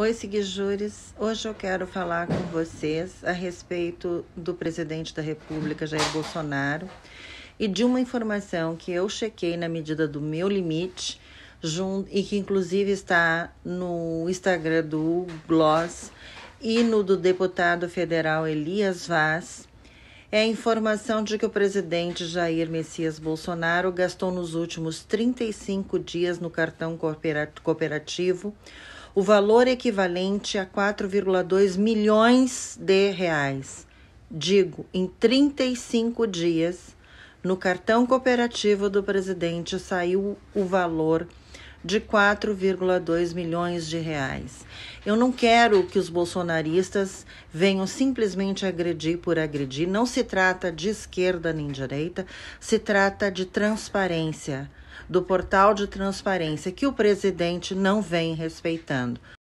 Oi, seguidores, Hoje eu quero falar com vocês a respeito do presidente da República, Jair Bolsonaro, e de uma informação que eu chequei na medida do meu limite e que inclusive está no Instagram do Gloss e no do deputado federal Elias Vaz. É a informação de que o presidente Jair Messias Bolsonaro gastou nos últimos 35 dias no cartão cooperativo o valor equivalente a 4,2 milhões de reais, digo, em 35 dias, no cartão cooperativo do presidente saiu o valor de 4,2 milhões de reais. Eu não quero que os bolsonaristas venham simplesmente agredir por agredir. Não se trata de esquerda nem direita, se trata de transparência do portal de transparência que o presidente não vem respeitando.